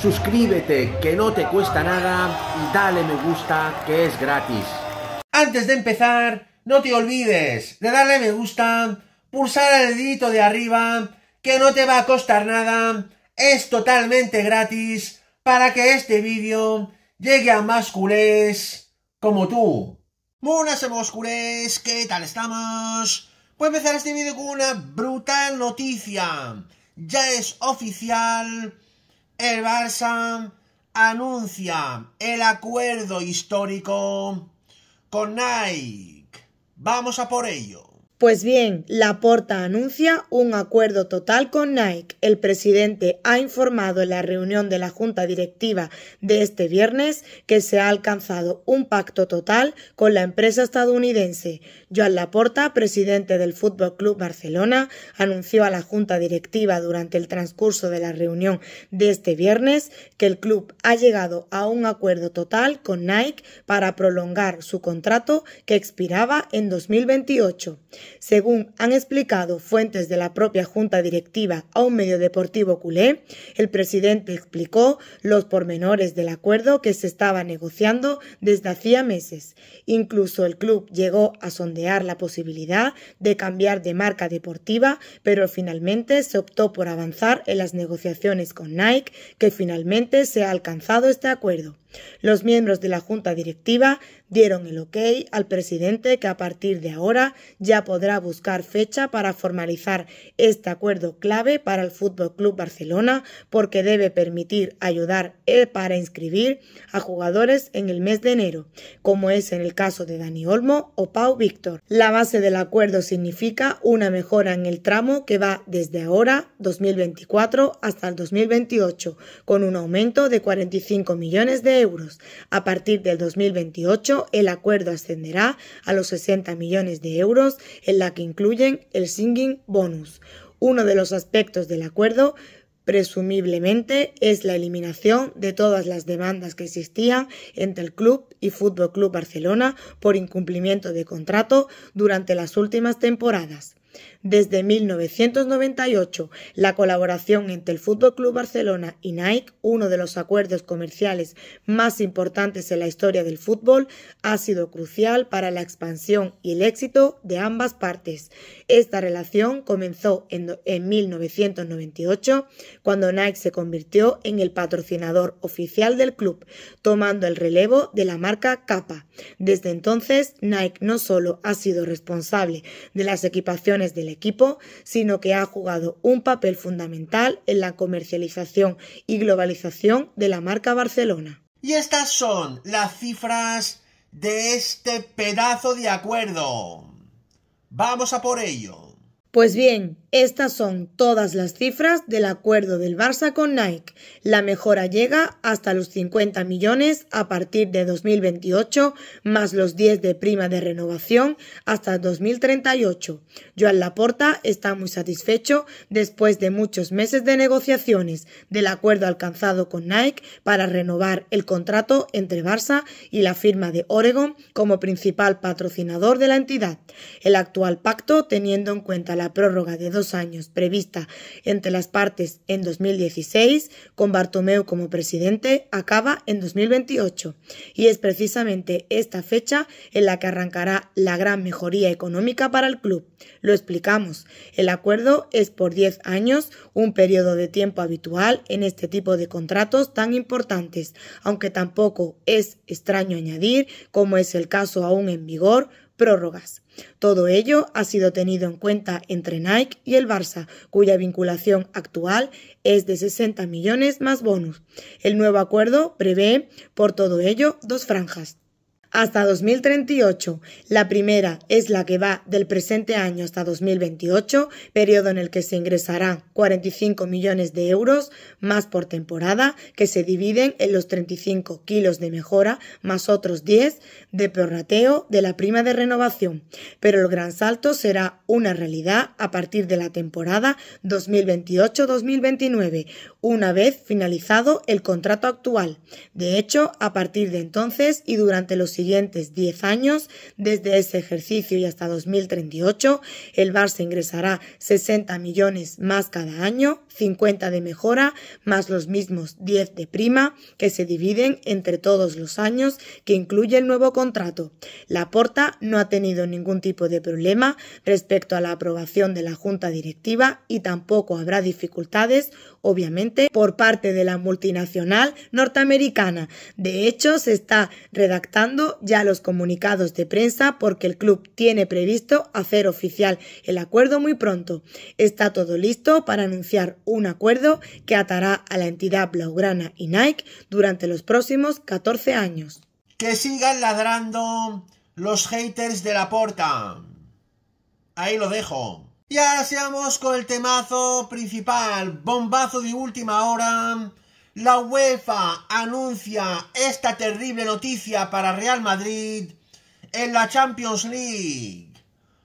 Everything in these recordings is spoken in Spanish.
suscríbete que no te cuesta nada y dale me gusta que es gratis. Antes de empezar, no te olvides de darle me gusta, pulsar el dedito de arriba, que no te va a costar nada, es totalmente gratis para que este vídeo llegue a más culés como tú. Buenas amigos culés, ¿qué tal estamos? Voy pues a empezar este vídeo con una brutal noticia. Ya es oficial el Barça anuncia el acuerdo histórico con Nike. Vamos a por ello. Pues bien, Laporta anuncia un acuerdo total con Nike. El presidente ha informado en la reunión de la Junta Directiva de este viernes que se ha alcanzado un pacto total con la empresa estadounidense. Joan Laporta, presidente del Fútbol Club Barcelona, anunció a la Junta Directiva durante el transcurso de la reunión de este viernes que el club ha llegado a un acuerdo total con Nike para prolongar su contrato que expiraba en 2028. Según han explicado fuentes de la propia Junta Directiva a un medio deportivo culé, el presidente explicó los pormenores del acuerdo que se estaba negociando desde hacía meses. Incluso el club llegó a sondear la posibilidad de cambiar de marca deportiva, pero finalmente se optó por avanzar en las negociaciones con Nike, que finalmente se ha alcanzado este acuerdo. Los miembros de la Junta Directiva dieron el ok al presidente que a partir de ahora ya podrá buscar fecha para formalizar este acuerdo clave para el Fútbol Club Barcelona porque debe permitir ayudar eh, para inscribir a jugadores en el mes de enero, como es en el caso de Dani Olmo o Pau Víctor. La base del acuerdo significa una mejora en el tramo que va desde ahora, 2024, hasta el 2028, con un aumento de 45 millones de a partir del 2028, el acuerdo ascenderá a los 60 millones de euros, en la que incluyen el singing bonus. Uno de los aspectos del acuerdo presumiblemente es la eliminación de todas las demandas que existían entre el club y Fútbol Club Barcelona por incumplimiento de contrato durante las últimas temporadas. Desde 1998, la colaboración entre el Fútbol Club Barcelona y Nike, uno de los acuerdos comerciales más importantes en la historia del fútbol, ha sido crucial para la expansión y el éxito de ambas partes. Esta relación comenzó en, 1998, cuando Nike se convirtió en el patrocinador oficial del club, tomando el relevo de la marca Kappa. Desde entonces, Nike no solo ha sido responsable de las equipaciones del equipo, sino que ha jugado un papel fundamental en la comercialización y globalización de la marca Barcelona. Y estas son las cifras de este pedazo de acuerdo. Vamos a por ello. Pues bien, estas son todas las cifras del acuerdo del Barça con Nike. La mejora llega hasta los 50 millones a partir de 2028, más los 10 de prima de renovación hasta 2038. Joan Laporta está muy satisfecho después de muchos meses de negociaciones del acuerdo alcanzado con Nike para renovar el contrato entre Barça y la firma de Oregon como principal patrocinador de la entidad. El actual pacto, teniendo en cuenta la prórroga de dos años prevista entre las partes en 2016, con Bartomeu como presidente, acaba en 2028 y es precisamente esta fecha en la que arrancará la gran mejoría económica para el club. Lo explicamos. El acuerdo es por 10 años, un periodo de tiempo habitual en este tipo de contratos tan importantes, aunque tampoco es extraño añadir, como es el caso aún en vigor, prórrogas. Todo ello ha sido tenido en cuenta entre Nike y el Barça, cuya vinculación actual es de 60 millones más bonus. El nuevo acuerdo prevé, por todo ello, dos franjas, hasta 2038. La primera es la que va del presente año hasta 2028, periodo en el que se ingresarán 45 millones de euros más por temporada, que se dividen en los 35 kilos de mejora más otros 10 de prorrateo de la prima de renovación. Pero el gran salto será una realidad a partir de la temporada 2028-2029, una vez finalizado el contrato actual. De hecho, a partir de entonces y durante los siguientes 10 años, desde ese ejercicio y hasta 2038, el se ingresará 60 millones más cada año, 50 de mejora, más los mismos 10 de prima, que se dividen entre todos los años que incluye el nuevo contrato. La Porta no ha tenido ningún tipo de problema respecto a la aprobación de la Junta Directiva y tampoco habrá dificultades obviamente, por parte de la multinacional norteamericana. De hecho, se está redactando ya los comunicados de prensa porque el club tiene previsto hacer oficial el acuerdo muy pronto. Está todo listo para anunciar un acuerdo que atará a la entidad blaugrana y Nike durante los próximos 14 años. Que sigan ladrando los haters de la porta. Ahí lo dejo. Y ahora seamos con el temazo principal, bombazo de última hora. La UEFA anuncia esta terrible noticia para Real Madrid en la Champions League.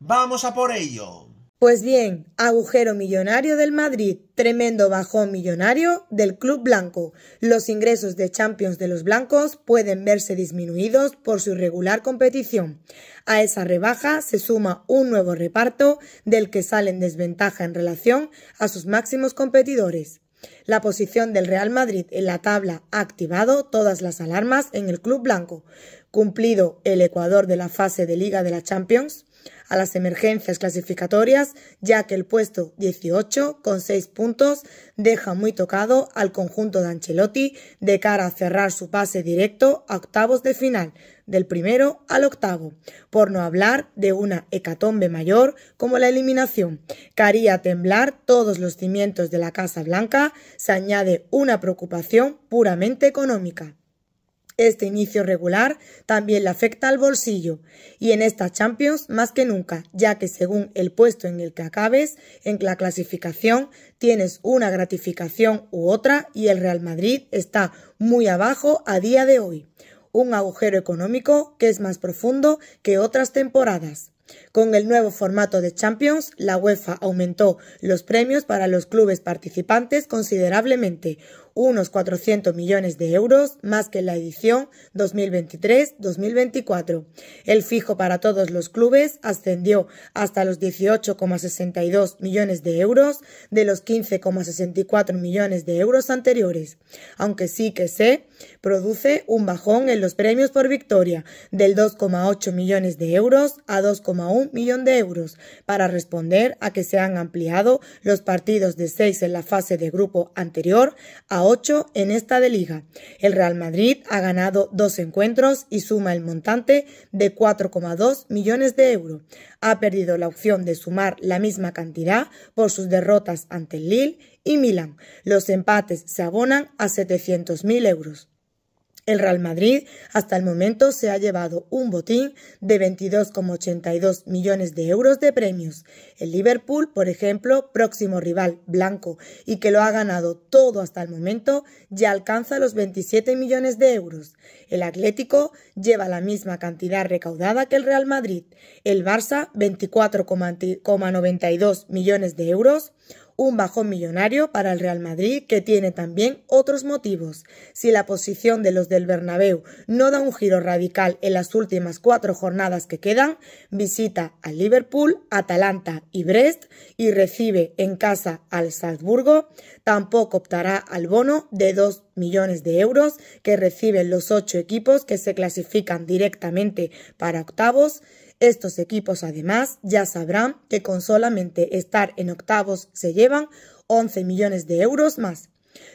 Vamos a por ello. Pues bien, agujero millonario del Madrid, tremendo bajón millonario del club blanco. Los ingresos de Champions de los blancos pueden verse disminuidos por su irregular competición. A esa rebaja se suma un nuevo reparto del que sale en desventaja en relación a sus máximos competidores. La posición del Real Madrid en la tabla ha activado todas las alarmas en el club blanco. Cumplido el ecuador de la fase de Liga de la Champions, a las emergencias clasificatorias, ya que el puesto 18, con seis puntos, deja muy tocado al conjunto de Ancelotti de cara a cerrar su pase directo a octavos de final, del primero al octavo, por no hablar de una hecatombe mayor como la eliminación, que haría temblar todos los cimientos de la Casa Blanca, se añade una preocupación puramente económica. Este inicio regular también le afecta al bolsillo y en esta Champions más que nunca, ya que según el puesto en el que acabes en la clasificación tienes una gratificación u otra y el Real Madrid está muy abajo a día de hoy. Un agujero económico que es más profundo que otras temporadas. Con el nuevo formato de Champions, la UEFA aumentó los premios para los clubes participantes considerablemente, unos 400 millones de euros más que en la edición 2023-2024. El fijo para todos los clubes ascendió hasta los 18,62 millones de euros de los 15,64 millones de euros anteriores, aunque sí que se produce un bajón en los premios por victoria del 2,8 millones de euros a 2,1 millón de euros para responder a que se han ampliado los partidos de seis en la fase de grupo anterior a en esta de liga. El Real Madrid ha ganado dos encuentros y suma el montante de 4,2 millones de euros. Ha perdido la opción de sumar la misma cantidad por sus derrotas ante el Lille y Milán. Los empates se abonan a 700.000 euros. El Real Madrid hasta el momento se ha llevado un botín de 22,82 millones de euros de premios. El Liverpool, por ejemplo, próximo rival blanco y que lo ha ganado todo hasta el momento, ya alcanza los 27 millones de euros. El Atlético lleva la misma cantidad recaudada que el Real Madrid. El Barça 24,92 millones de euros un bajón millonario para el Real Madrid que tiene también otros motivos. Si la posición de los del Bernabéu no da un giro radical en las últimas cuatro jornadas que quedan, visita al Liverpool, Atalanta y Brest y recibe en casa al Salzburgo, tampoco optará al bono de 2 millones de euros que reciben los ocho equipos que se clasifican directamente para octavos estos equipos además ya sabrán que con solamente estar en octavos se llevan 11 millones de euros más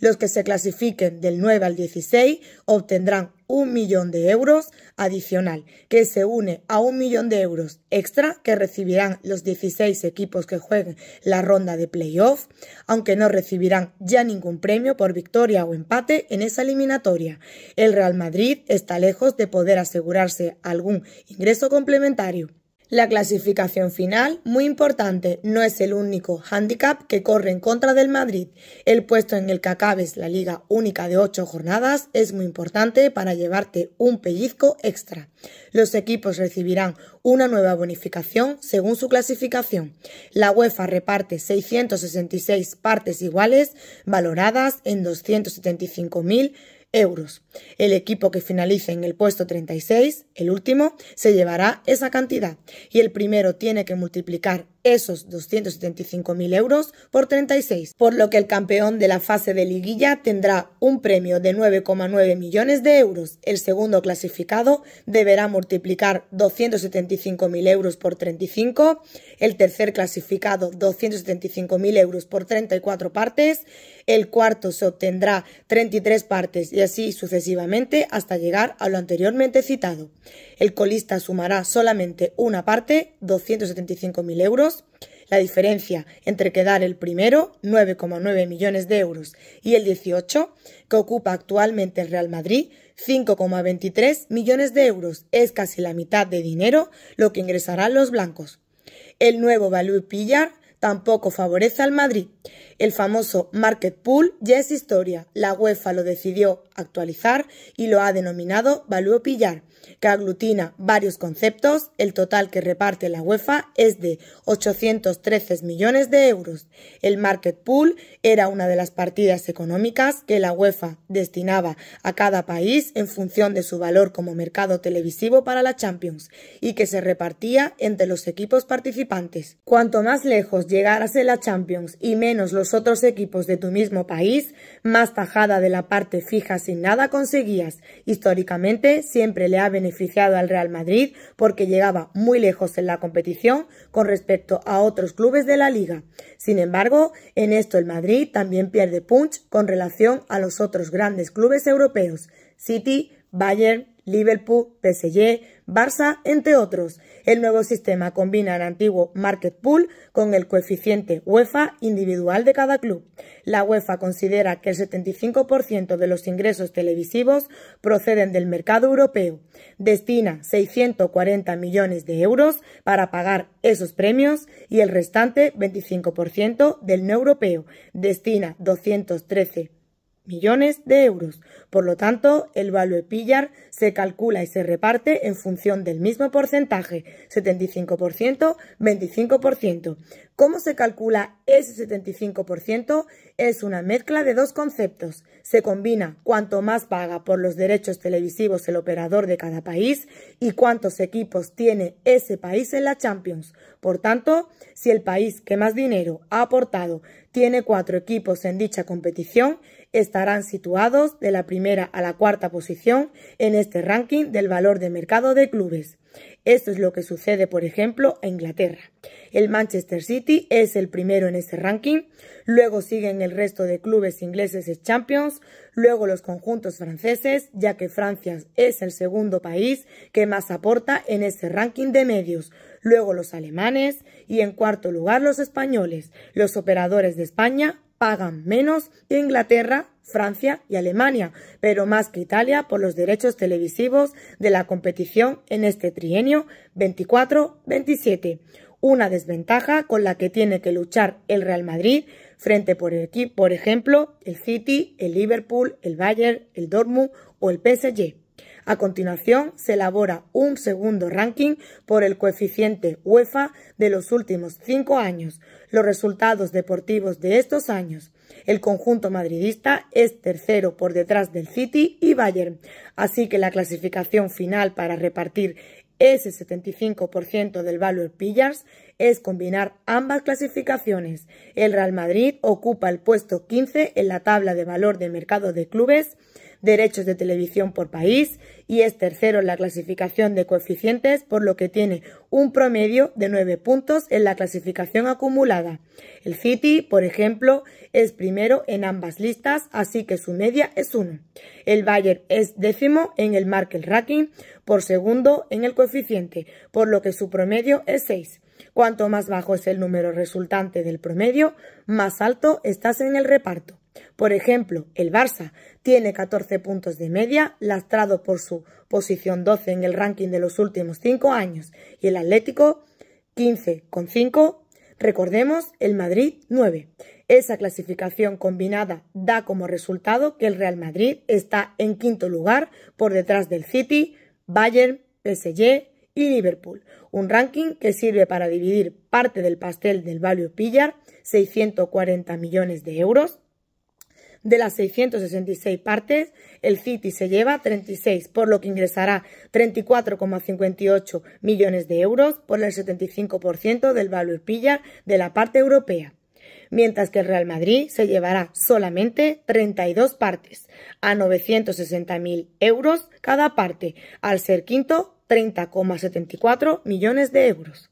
los que se clasifiquen del 9 al 16 obtendrán un millón de euros adicional, que se une a un millón de euros extra que recibirán los 16 equipos que jueguen la ronda de playoff, aunque no recibirán ya ningún premio por victoria o empate en esa eliminatoria. El Real Madrid está lejos de poder asegurarse algún ingreso complementario. La clasificación final, muy importante, no es el único handicap que corre en contra del Madrid. El puesto en el que acabes la liga única de ocho jornadas es muy importante para llevarte un pellizco extra. Los equipos recibirán una nueva bonificación según su clasificación. La UEFA reparte 666 partes iguales valoradas en 275.000 euros. El equipo que finalice en el puesto 36, el último, se llevará esa cantidad y el primero tiene que multiplicar esos 275.000 euros por 36, por lo que el campeón de la fase de liguilla tendrá un premio de 9,9 millones de euros. El segundo clasificado deberá multiplicar 275.000 euros por 35, el tercer clasificado 275.000 euros por 34 partes el cuarto se obtendrá 33 partes y así sucesivamente hasta llegar a lo anteriormente citado. El colista sumará solamente una parte, 275.000 euros, la diferencia entre quedar el primero, 9,9 millones de euros, y el 18, que ocupa actualmente el Real Madrid, 5,23 millones de euros. Es casi la mitad de dinero lo que ingresarán los blancos. El nuevo Value Pillar tampoco favorece al Madrid. El famoso Market Pool ya es historia. La UEFA lo decidió actualizar y lo ha denominado Value Pillar, que aglutina varios conceptos. El total que reparte la UEFA es de 813 millones de euros. El Market Pool era una de las partidas económicas que la UEFA destinaba a cada país en función de su valor como mercado televisivo para la Champions y que se repartía entre los equipos participantes. Cuanto más lejos llegar a ser la Champions y menos los otros equipos de tu mismo país, más tajada de la parte fija sin nada conseguías. Históricamente siempre le ha beneficiado al Real Madrid porque llegaba muy lejos en la competición con respecto a otros clubes de la liga. Sin embargo, en esto el Madrid también pierde punch con relación a los otros grandes clubes europeos, City, Bayern, Liverpool, PSG, Barça, entre otros. El nuevo sistema combina el antiguo Market Pool con el coeficiente UEFA individual de cada club. La UEFA considera que el 75% de los ingresos televisivos proceden del mercado europeo. Destina 640 millones de euros para pagar esos premios y el restante 25% del no europeo. Destina 213 millones de euros. Por lo tanto, el value pillar se calcula y se reparte en función del mismo porcentaje, 75%, 25%. ¿Cómo se calcula ese 75%? Es una mezcla de dos conceptos. Se combina cuánto más paga por los derechos televisivos el operador de cada país y cuántos equipos tiene ese país en la Champions. Por tanto, si el país que más dinero ha aportado tiene cuatro equipos en dicha competición, estarán situados de la primera a la cuarta posición en este ranking del valor de mercado de clubes. Esto es lo que sucede, por ejemplo, en Inglaterra. El Manchester City es el primero en este ranking, luego siguen el resto de clubes ingleses Champions, luego los conjuntos franceses, ya que Francia es el segundo país que más aporta en ese ranking de medios, luego los alemanes y en cuarto lugar los españoles, los operadores de España pagan menos que Inglaterra, Francia y Alemania, pero más que Italia por los derechos televisivos de la competición en este trienio 24-27. Una desventaja con la que tiene que luchar el Real Madrid frente, por, por ejemplo, el City, el Liverpool, el Bayern, el Dortmund o el PSG. A continuación, se elabora un segundo ranking por el coeficiente UEFA de los últimos cinco años, los resultados deportivos de estos años. El conjunto madridista es tercero por detrás del City y Bayern, así que la clasificación final para repartir ese 75% del valor Pillars es combinar ambas clasificaciones. El Real Madrid ocupa el puesto 15 en la tabla de valor de mercado de clubes derechos de televisión por país y es tercero en la clasificación de coeficientes, por lo que tiene un promedio de 9 puntos en la clasificación acumulada. El City, por ejemplo, es primero en ambas listas, así que su media es 1. El Bayern es décimo en el Markel Ranking, por segundo en el coeficiente, por lo que su promedio es 6. Cuanto más bajo es el número resultante del promedio, más alto estás en el reparto. Por ejemplo, el Barça tiene 14 puntos de media, lastrado por su posición 12 en el ranking de los últimos 5 años, y el Atlético 15,5. Recordemos, el Madrid 9. Esa clasificación combinada da como resultado que el Real Madrid está en quinto lugar por detrás del City, Bayern, PSG y Liverpool. Un ranking que sirve para dividir parte del pastel del value pillar, 640 millones de euros, de las 666 partes, el City se lleva 36, por lo que ingresará 34,58 millones de euros por el 75% del valor pilla de la parte europea mientras que el Real Madrid se llevará solamente 32 partes, a 960.000 euros cada parte, al ser quinto 30,74 millones de euros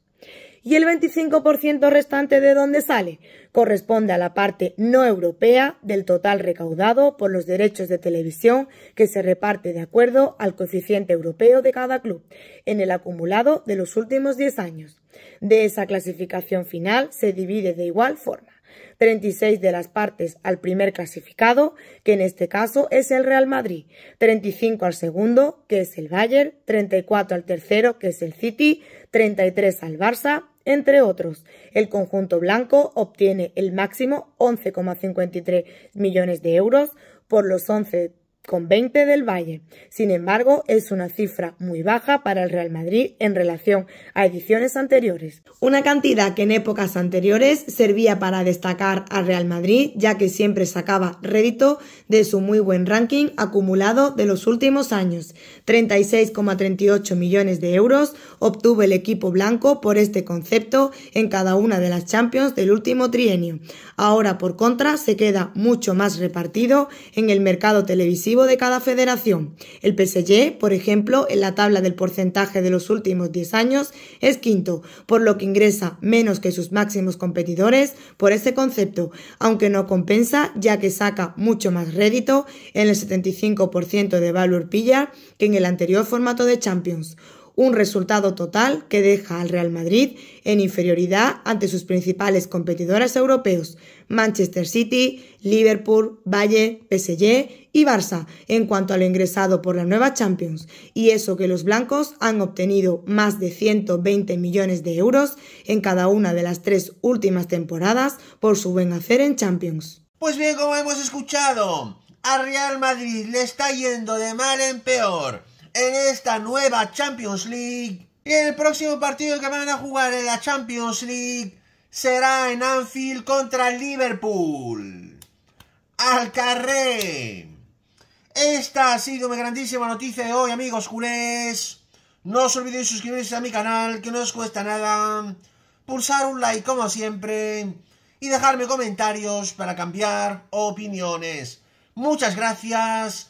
y el 25% restante de dónde sale corresponde a la parte no europea del total recaudado por los derechos de televisión que se reparte de acuerdo al coeficiente europeo de cada club en el acumulado de los últimos 10 años. De esa clasificación final se divide de igual forma. 36 de las partes al primer clasificado, que en este caso es el Real Madrid, 35 al segundo, que es el Bayern, 34 al tercero, que es el City, 33 al Barça, entre otros. El conjunto blanco obtiene el máximo 11,53 millones de euros por los 11 con 20 del Valle. Sin embargo, es una cifra muy baja para el Real Madrid en relación a ediciones anteriores. Una cantidad que en épocas anteriores servía para destacar al Real Madrid, ya que siempre sacaba rédito de su muy buen ranking acumulado de los últimos años. 36,38 millones de euros obtuvo el equipo blanco por este concepto en cada una de las Champions del último trienio. Ahora, por contra, se queda mucho más repartido en el mercado televisivo de cada federación. El PSG, por ejemplo, en la tabla del porcentaje de los últimos 10 años es quinto, por lo que ingresa menos que sus máximos competidores por ese concepto, aunque no compensa ya que saca mucho más rédito en el 75% de valor pillar que en el anterior formato de Champions un resultado total que deja al Real Madrid en inferioridad ante sus principales competidores europeos, Manchester City, Liverpool, Valle, PSG y Barça, en cuanto a lo ingresado por la nueva Champions, y eso que los blancos han obtenido más de 120 millones de euros en cada una de las tres últimas temporadas por su buen hacer en Champions. Pues bien, como hemos escuchado, a Real Madrid le está yendo de mal en peor en esta nueva Champions League. Y el próximo partido que van a jugar en la Champions League será en Anfield contra Liverpool. Al carré. Esta ha sido mi grandísima noticia de hoy, amigos culés. No os olvidéis suscribirse a mi canal, que no os cuesta nada. Pulsar un like, como siempre. Y dejarme comentarios para cambiar opiniones. Muchas gracias.